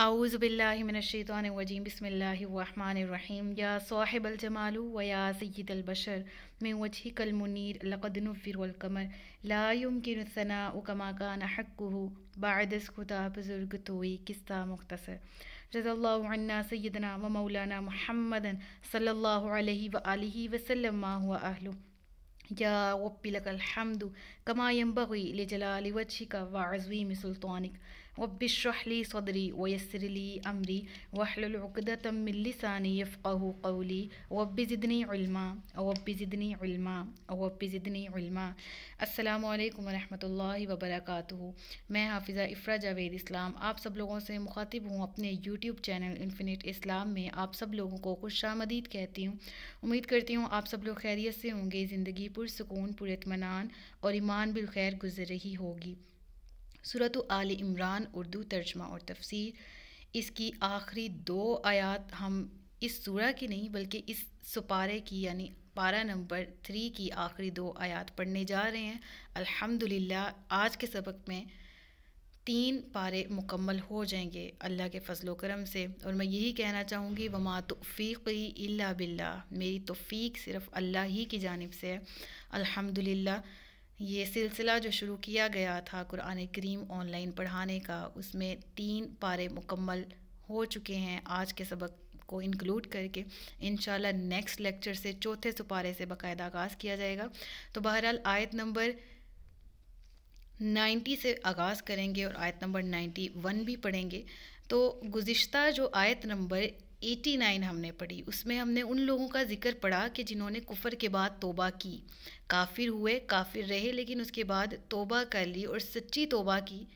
أعوذ بالله من الشيطان الرجيم بسم الله الرحمن الرحيم يا صاحب الجمال ويا سيد البشر من وجهك المنير لقد نفر القمر لا يمكن الثناء كما كان حقه بعد خدا بزرگ توي قصہ مختصر جزا الله عنا سيدنا ومولانا مولانا محمد صلى الله عليه وآله وسلم ما هو أهله يا رب لك الحمد كما ينبغي لجلال وجهك وعزويم سلطانك रब शरह ली सदरी वयसर ली अमरी वहलुल उकदतम मिन लिसानी यफ़क़हु कौली वब ज़िदनी इल्मा वब ज़िदनी इल्मा वब ज़िदनी इल्मा अस्सलाम वालेकुम रहमतुल्लाहि व बरकातुहू मैं हाफिज़ा इफ़रा जावेद इस्लाम आप सब लोगों से मुखातिब हूँ अपने यूट्यूब चैनल इन्फिनिट इस्लाम में आप सब लोगों को खुश आमदीद कहती हूँ उम्मीद करती हूँ आप सब लोग खैरियत से होंगे ज़िंदगी पुरसकून पुरतमनान और ईमान बिलखैर गुजर रही होगी सूरत आल इमरान उर्दू तर्जमा और तफसीर इसकी आखिरी दो आयात हम इस सूरह की नहीं बल्कि इस सुपारे की यानी पारा नंबर थ्री की आखिरी दो आयात पढ़ने जा रहे हैं अल्हम्दुलिल्लाह आज के सबक में तीन पारे मुकम्मल हो जाएंगे अल्लाह के फजलो करम से और मैं यही कहना चाहूँगी वमा तोफ़ी इल्ला बिल्ला मेरी तोफ़ी सिर्फ़ अल्लाह ही की जानब से है अल्हम्दुलिल्लाह ये सिलसिला जो शुरू किया गया था कुरान करीम ऑनलाइन पढ़ाने का उसमें तीन पारे मुकम्मल हो चुके हैं आज के सबक को इंक्लूड करके इन नेक्स्ट लेक्चर से चौथे सुपारे से बाकायदा आगाज़ किया जाएगा तो बहरहाल आयत नंबर 90 से आगाज़ करेंगे और आयत नंबर 91 भी पढ़ेंगे तो गुज्त जो आयत नंबर 89 हमने पढ़ी उसमें हमने उन लोगों का जिक्र पढ़ा कि जिन्होंने कुफर के बाद तोबा की काफिर हुए काफिर रहे लेकिन उसके बाद तोबा कर ली और सच्ची तोबा की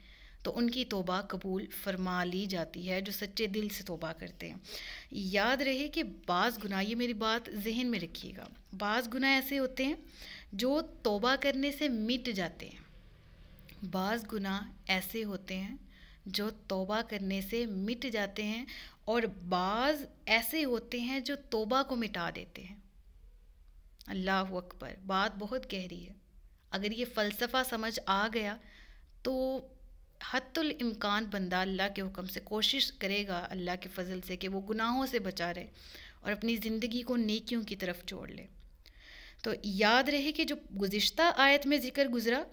तो उनकी तोबा कबूल फरमा ली जाती है जो सच्चे दिल से तोबा करते हैं याद रहे कि बाज़ गुनाह ये मेरी बात जहन में रखिएगा बाज़ गुनाह ऐसे होते हैं जो तोबा करने से मिट जाते हैं बाज़ गुनाह ऐसे होते हैं जो तोबा करने से मिट जाते हैं और बाज ऐसे होते हैं जो तोबा को मिटा देते हैं अल्लाह अकबर बात बहुत गहरी है अगर ये फ़लसफ़ा समझ आ गया तो हतुल इम्कान बंदा अल्लाह के हुक्म से कोशिश करेगा अल्लाह के फजल से कि वो गुनाहों से बचा रहे और अपनी ज़िंदगी को नेकियों की तरफ जोड़ ले तो याद रहे कि जो गुज्त आयत में ज़िक्र गुज़रा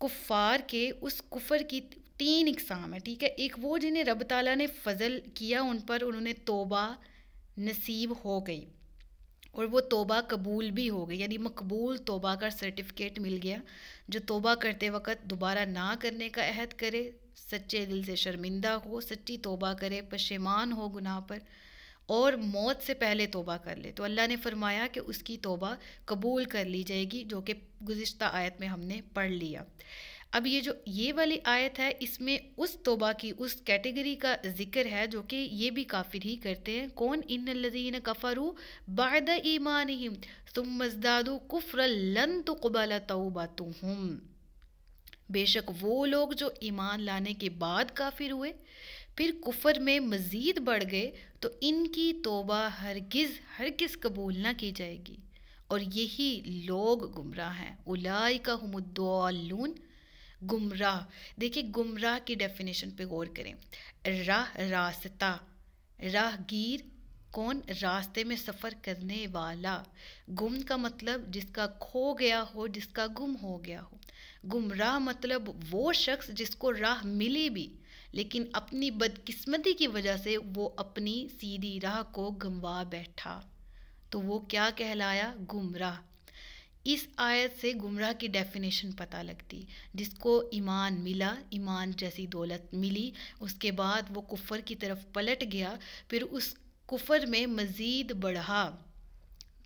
कुफ़ार के उस कुफ़र की तीन इकसाम है ठीक है एक वो जिन्हें रब ताला ने फजल किया उन पर उन्होंने तोबा नसीब हो गई और वो तोबा कबूल भी हो गई यानी मकबूल तोबा का सर्टिफिकेट मिल गया जो तोबा करते वक्त दोबारा ना करने का अहद करे सच्चे दिल से शर्मिंदा हो सच्ची तोबा करे पशेमान हो गुनाह पर और मौत से पहले तोबा कर ले तो अल्लाह ने फरमाया कि उसकी तोबा कबूल कर ली जाएगी जो कि गुज्त आयत में हमने पढ़ लिया अब ये जो ये वाली आयत है इसमें उस तोबा की उस कैटेगरी का जिक्र है जो कि ये भी काफिर ही करते हैं कौन इन लजीन कफ़रू बाद ईमान ही तुम मजदादो कुफर लन तो तोबा तुम बेशक वो लोग जो ईमान लाने के बाद काफिर हुए फिर कुफर में मज़ीद बढ़ गए तो इनकी तोबा हरगिज़ हरगिज़ कबूल ना की जाएगी और यही लोग गुमराह हैं उलाई का हमदून गुमराह देखिए गुमराह की डेफिनेशन पे गौर करें राह रास्ता राहगीर कौन रास्ते में सफ़र करने वाला गुम का मतलब जिसका खो गया हो जिसका गुम हो गया हो गुमराह मतलब वो शख्स जिसको राह मिली भी लेकिन अपनी बदकिस्मती की वजह से वो अपनी सीधी राह को गंवा बैठा तो वो क्या कहलाया गुमराह इस आयत से गुमराह की डेफिनेशन पता लगती जिसको ईमान मिला ईमान जैसी दौलत मिली उसके बाद वो कुफर की तरफ पलट गया फिर उस कुफर में मज़ीद बढ़ा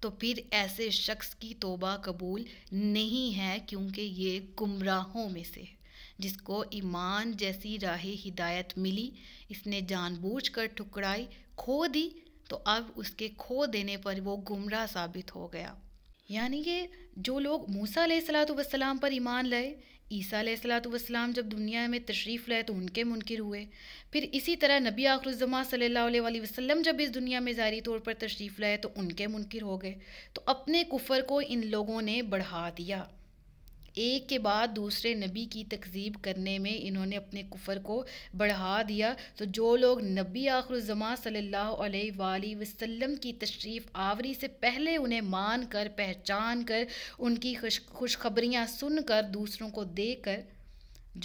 तो फिर ऐसे शख्स की तोबा कबूल नहीं है क्योंकि ये गुमराहों में से है जिसको ईमान जैसी राह हिदायत मिली इसने जानबूझ कर ठुकराई खो दी तो अब उसके खो देने पर वो गुमराह साबित हो गया यानी कि जो लोग मूसा सलाम पर ईमान लाए ईसा सलातम जब दुनिया में तशरीफ़ लाए तो उनके मुनकर हुए फिर इसी तरह नबी आखरुजमा सल्ला वसम जब इस दुनिया में ज़ाहरी तौर पर तशरीफ़ लाए तो उनके मुनकर हो गए तो अपने कुफ़र को इन लोगों ने बढ़ा दिया एक के बाद दूसरे नबी की तकजीब करने में इन्होंने अपने कुफर को बढ़ा दिया तो जो लोग नबी आखरुजमा सल्ला वसम की तशरीफ़ आवरी से पहले उन्हें मान कर पहचान कर उनकी खुश खुशखबरियाँ सुन कर दूसरों को दे कर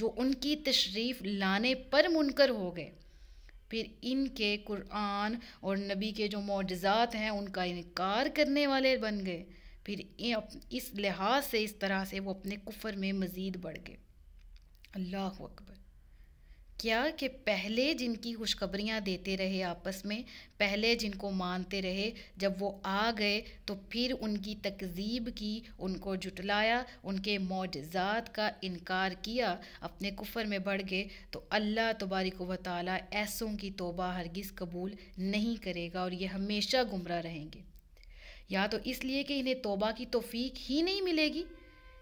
जो उनकी तशरीफ़ लाने पर मुनकर हो गए फिर इनके कुरान और नबी के जो मोजात हैं उनका इनकार करने वाले बन गए फिर इस लिहाज से इस तरह से वो अपने कुफर में मज़ीद बढ़ गए अल्लाह अकबर क्या कि पहले जिनकी खुशखबरियाँ देते रहे आपस में पहले जिनको मानते रहे जब वो आ गए तो फिर उनकी तकजीब की उनको जुटलाया उनके मोजात का इनकार किया अपने कुफर में बढ़ गए तो अल्लाह तबारिक वाली ऐसों की तोबा हरगिज़ कबूल नहीं करेगा और ये हमेशा गुमराह रहेंगे या तो इसलिए कि इन्हें तोबा की तोफ़ीक ही नहीं मिलेगी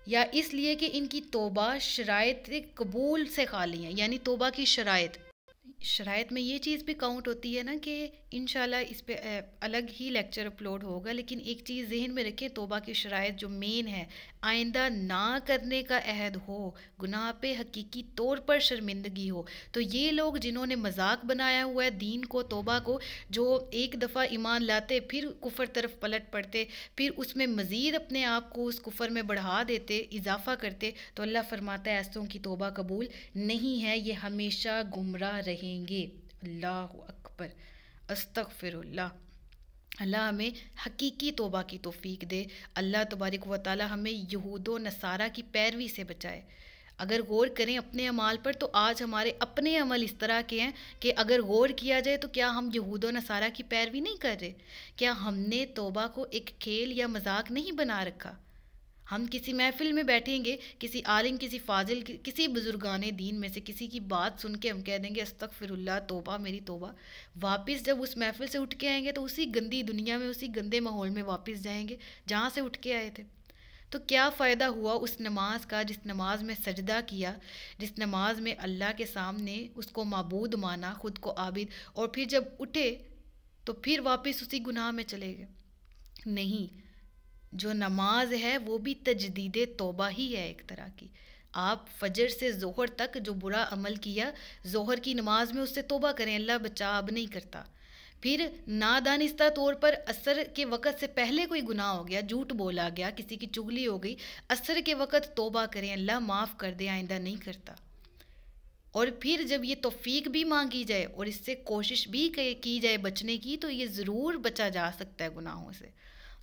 या इसलिए कि इनकी तोबा शरात कबूल से खाली है यानी तोबा की शरात शरात में ये चीज़ भी काउंट होती है ना कि इन इस पर अलग ही लेक्चर अपलोड होगा लेकिन एक चीज़ जहन में रखें तोबा की शरात जो मेन है आइंदा ना करने का अहद हो गुनाह पे हकीकी तौर पर शर्मिंदगी हो तो ये लोग जिन्होंने मजाक बनाया हुआ है दीन को तोबा को जो एक दफ़ा ईमान लाते फिर कुफर तरफ पलट पड़ते फिर उसमें मज़ीद अपने आप को उस कुफर में बढ़ा देते इजाफ़ा करते तो अल्लाह फरमाता है ऐसों की तोबा कबूल नहीं है ये हमेशा गुमराह रहेंगे अल्लाह अकबर अस्तफ़िर अल्लाह हमें हकीकी तोबा की तोफ़ीक दे अल्लाह तबारक व ताली हमें यहूद नसारा की पैरवी से बचाए अगर गौर करें अपने अमाल पर तो आज हमारे अपने अमल इस तरह के हैं कि अगर गौर किया जाए तो क्या हम यहूद नसारा की पैरवी नहीं कर रहे क्या हमने तोबा को एक खेल या मजाक नहीं बना रखा हम किसी महफिल में बैठेंगे किसी आलिम किसी फाजिल कि, किसी बुजुर्गान दीन में से किसी की बात सुन के हम कह देंगे अस्तक फिरल्ला तोबा मेरी तोबा वापस जब उस महफिल से उठ के आएंगे तो उसी गंदी दुनिया में उसी गंदे माहौल में वापस जाएंगे जहाँ से उठ के आए थे तो क्या फ़ायदा हुआ उस नमाज का जिस नमाज में सजदा किया जिस नमाज में अल्लाह के सामने उसको मबूद माना ख़ुद को आबिद और फिर जब उठे तो फिर वापस उसी गुनाह में चले गए नहीं जो नमाज है वो भी तजदीद तोबा ही है एक तरह की आप फजर से जोहर तक जो बुरा अमल किया जोहर की नमाज में उससे तोबा करें अल्लाह बचा अब नहीं करता फिर नादानिस्ता तौर पर असर के वक़्त से पहले कोई गुनाह हो गया झूठ बोला गया किसी की चुगली हो गई असर के वक़्त तोबा करें अल्लाह माफ़ कर दे आइंदा नहीं करता और फिर जब ये तोफ़ीक भी मांगी जाए और इससे कोशिश भी की जाए बचने की तो ये ज़रूर बचा जा सकता है गुनाहों से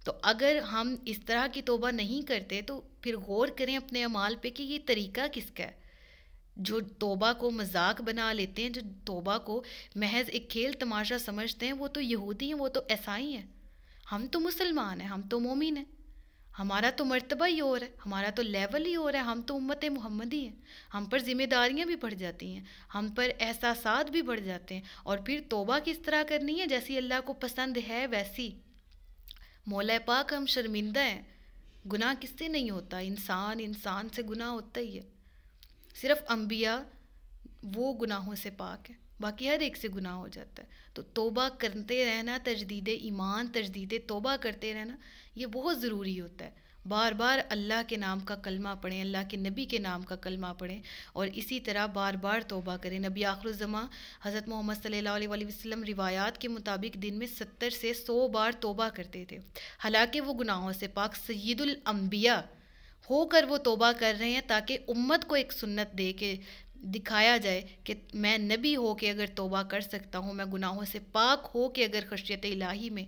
तो अगर हम इस तरह की तोबा नहीं करते तो फिर गौर करें अपने अमाल पे कि ये तरीका किसका है जो तोबा को मजाक बना लेते हैं जो तोबा को महज एक खेल तमाशा समझते हैं वो तो यहूदी हैं वो तो ही हैं हम तो मुसलमान हैं हम तो मोमिन हैं हमारा तो मरतबा ही और है हमारा तो लेवल ही और है हम तो उम्मत मुहम्मदी हैं हम पर जिम्मेदारियां भी बढ़ जाती हैं हम पर एहसास भी बढ़ जाते हैं और फिर तोबा किस तरह करनी है जैसी अल्लाह को पसंद है वैसी मौला पाक हम शर्मिंदा हैं गुनाह किससे नहीं होता इंसान इंसान से गुनाह होता ही है सिर्फ अम्बिया वो गुनाहों से पाक है बाकी हर एक से गुनाह हो जाता है तो तोबा करते रहना तजदीद ईमान तजदीद तोबा करते रहना ये बहुत ज़रूरी होता है बार बार अल्लाह के नाम का कलमा पढ़ें अल्लाह के नबी के नाम का कलमा पढ़ें और इसी तरह बार बार तोबा करें नबी आखरुज़मा हज़रत मोहम्मद अलैहि वसम रिवायात के मुताबिक दिन में सत्तर से सौ बार तोबा करते थे हालांकि वो गुनाहों से पाक सईदुलम्बिया होकर वो तोबा कर रहे हैं ताकि उम्मत को एक सुन्नत दे के दिखाया जाए कि मैं नबी हो के अगर तोबा कर सकता हूँ मैं गुनाहों से पाक हो के अगर खशियत इलाही में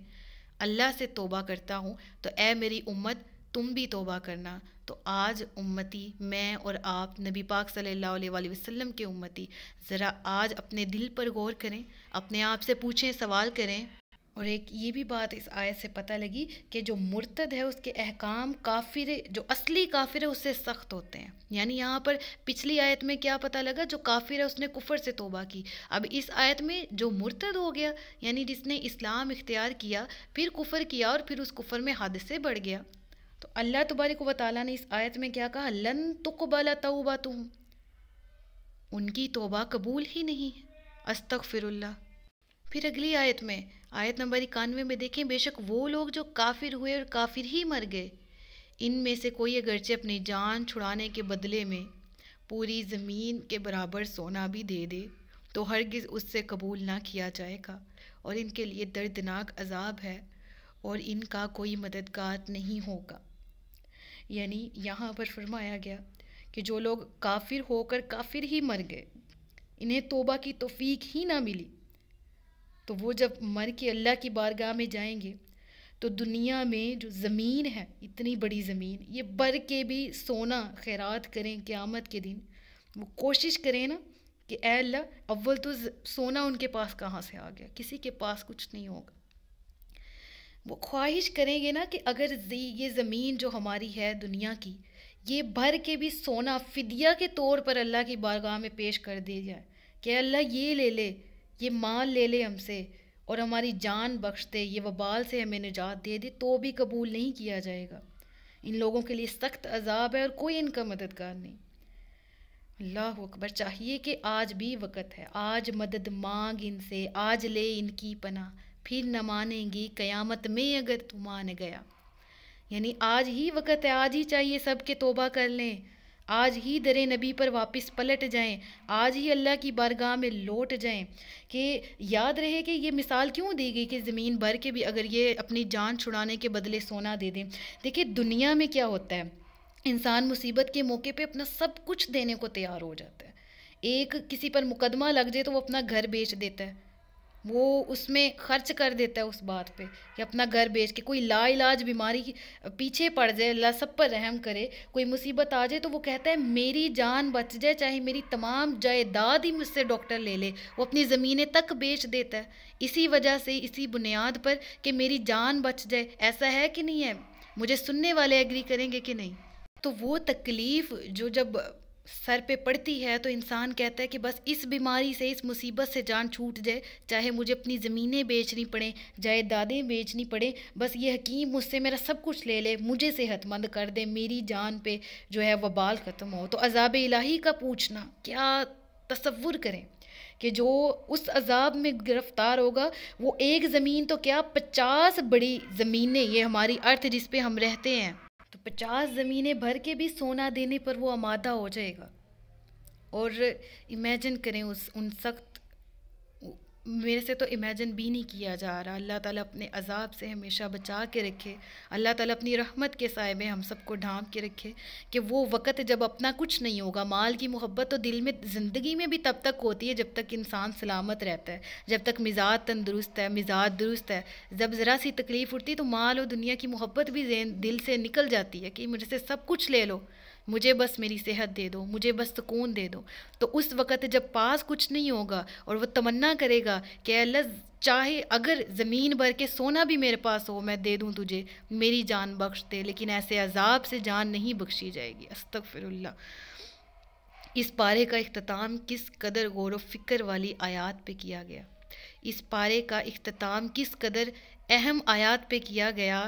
अल्लाह से तोबा करता हूँ तो ए मेरी उम्मत तुम भी तोबा करना तो आज उम्मती मैं और आप नबी पाक सल्लल्लाहु अलैहि वसल्लम के उम्मती ज़रा आज अपने दिल पर गौर करें अपने आप से पूछें सवाल करें और एक ये भी बात इस आयत से पता लगी कि जो मुर्तद है उसके अहकाम काफिर जो असली काफिर है उससे सख्त होते हैं यानी यहाँ पर पिछली आयत में क्या पता लगा जो काफिर है उसने कुफर से तोबा की अब इस आयत में जो मुर्तद हो गया यानी जिसने इस्लाम इख्तियार किया फिर कुफर किया और फिर उस कुफर में हादसे बढ़ गया अल्लाह तबारक व ताली ने इस आयत में क्या कहा लन तुकबल तोबा तुम उनकी तोबा कबूल ही नहीं है अस्तक फिर अगली आयत में आयत नंबर इक्यानवे में देखें बेशक वो लोग जो काफिर हुए और काफिर ही मर गए इन में से कोई अगरचे अपनी जान छुड़ाने के बदले में पूरी ज़मीन के बराबर सोना भी दे दे तो हरगिज़ उससे कबूल ना किया जाएगा और इनके लिए दर्दनाक अजाब है और इनका कोई मददगार नहीं होगा यानी यहाँ पर फरमाया गया कि जो लोग काफिर होकर काफिर ही मर गए इन्हें तोबा की तोफ़ीक ही ना मिली तो वो जब मर के अल्लाह की बारगाह में जाएंगे तो दुनिया में जो ज़मीन है इतनी बड़ी ज़मीन ये भर के भी सोना खैरात करें क़्यामत के दिन वो कोशिश करें ना कि अल्लाह अव्वल तो सोना उनके पास कहाँ से आ गया किसी के पास कुछ नहीं होगा वो ख्वाहिश करेंगे ना कि अगर ये ज़मीन जो हमारी है दुनिया की ये भर के भी सोना फिदिया के तौर पर अल्लाह की बारगाह में पेश कर दी जाए कि अल्लाह ये ले ले ये माल ले ले हमसे और हमारी जान बख्श दे ये वबाल से हमें निजात दे दे तो भी कबूल नहीं किया जाएगा इन लोगों के लिए सख्त अजाब है और कोई इनका मददगार नहीं अल्लाह अकबर चाहिए कि आज भी वक़्त है आज मदद मांग इनसे आज ले इनकी पना फिर न मानेंगी क़यामत में अगर तू मान गया यानी आज ही वक़्त है आज ही चाहिए सब के तोबा कर लें आज ही दर नबी पर वापस पलट जाएं आज ही अल्लाह की बारगाह में लौट जाएं कि याद रहे कि ये मिसाल क्यों दी गई कि ज़मीन भर के भी अगर ये अपनी जान छुड़ाने के बदले सोना दे दें देखिए दुनिया में क्या होता है इंसान मुसीबत के मौके पे अपना सब कुछ देने को तैयार हो जाता है एक किसी पर मुकदमा लग जाए तो वो अपना घर बेच देता है वो उसमें खर्च कर देता है उस बात पे कि अपना घर बेच के कोई लाइलाज बीमारी पीछे पड़ जाए अल्लाह सब पर रहम करे कोई मुसीबत आ जाए तो वो कहता है मेरी जान बच जाए चाहे मेरी तमाम जायदाद ही मुझसे डॉक्टर ले ले वो अपनी ज़मीनें तक बेच देता है इसी वजह से इसी बुनियाद पर कि मेरी जान बच जाए ऐसा है कि नहीं है मुझे सुनने वाले एग्री करेंगे कि नहीं तो वो तकलीफ़ जो जब सर पे पड़ती है तो इंसान कहता है कि बस इस बीमारी से इस मुसीबत से जान छूट जाए चाहे मुझे अपनी ज़मीनें बेचनी पड़े जायदादें बेचनी पड़े बस ये हकीम मुझसे मेरा सब कुछ ले ले मुझे सेहतमंद कर दे मेरी जान पे जो है वबाल ख़त्म हो तो अजाब इलाही का पूछना क्या तस्वुर करें कि जो उस अजाब में गिरफ़्तार होगा वो एक ज़मीन तो क्या पचास बड़ी ज़मीनें ये हमारी अर्थ जिस पे हम रहते हैं पचास ज़मीनें भर के भी सोना देने पर वो आमादा हो जाएगा और इमेजिन करें उस उन सख्त मेरे से तो इमेजिन भी नहीं किया जा रहा अल्लाह ताला अपने अजाब से हमेशा बचा के रखे अल्लाह ताला अपनी रहमत के साय में हम सबको ढांप के रखे कि वो वक़्त जब अपना कुछ नहीं होगा माल की मोहब्बत तो दिल में ज़िंदगी में भी तब तक होती है जब तक इंसान सलामत रहता है जब तक मिजाज तंदुरुस्त है मिजाज दुरुस्त है जब ज़रा सी तकलीफ़ उठती तो माल और दुनिया की मोहब्बत भी दिल से निकल जाती है कि मुझे से सब कुछ ले लो मुझे बस मेरी सेहत दे दो मुझे बस सुकून दे दो तो उस वक़्त जब पास कुछ नहीं होगा और वो तमन्ना करेगा कि अल्लाह चाहे अगर ज़मीन भर के सोना भी मेरे पास हो मैं दे दूँ तुझे मेरी जान बख्श दे लेकिन ऐसे अजाब से जान नहीं बख्शी जाएगी अस्तफ़िरुल्ला इस पारे का अख्ताम किस कदर गौर व फिक्र वाली आयात पे किया गया इस पारे का अख्ताम किस कदर अहम आयात पे किया गया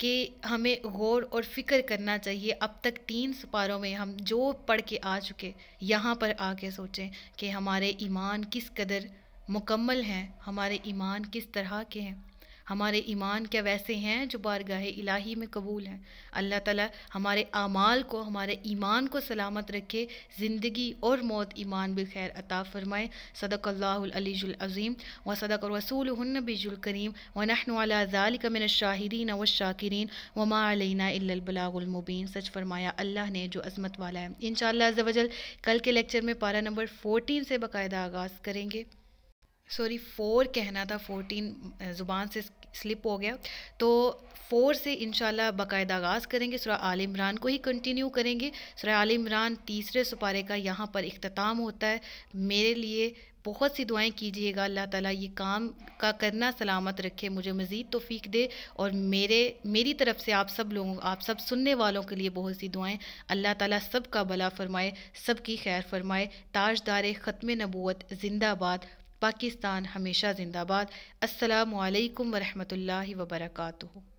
कि हमें गौर और फ़िक्र करना चाहिए अब तक तीन सपारों में हम जो पढ़ के आ चुके यहाँ पर आके सोचें कि हमारे ईमान किस कदर मुकम्मल हैं हमारे ईमान किस तरह के हैं हमारे ईमान क्या वैसे हैं जो बारगाह इलाही में कबूल हैं अल्लाह ताला हमारे आमाल को हमारे ईमान को सलामत रखे ज़िंदगी और मौत ईमान भी खैर अता फ़रमाए सदक़ल्लाज़ीम व सदक रसूल बिजुल करीम व नहनवालिक मिन शाहरीन व शाकिरीन व मालना इल्लबलामुबीन सच फरमाया अल्लाह ने जो अजमत वाला है इन शजल कल के लेक्चर में पारा नंबर फ़ोटीन से बाकायदा आगाज़ करेंगे सॉरी फ़ोर कहना था फ़ोर्टीन ज़ुबान से स्लिप हो गया तो फ़ोर से इन बाकायदा आगाज़ करेंगे सुरा आल इमरान को ही कंटिन्यू करेंगे सुरा आल इमरान तीसरे सुपारे का यहाँ पर अख्ताम होता है मेरे लिए बहुत सी दुआएं कीजिएगा अल्लाह ताला ये काम का करना सलामत रखे मुझे मज़ीद तोफ़ीक दे और मेरे मेरी तरफ़ से आप सब लोगों आप सब सुनने वालों के लिए बहुत सी दुआएं अल्लाह ताला सब का भला फ़रमाए सब की खैर फरमाए ताजदार ख़त्म नबूत ज़िंदाबाद पाकिस्तान हमेशा ज़िंदाबाद असलकम वरहमल वबरकू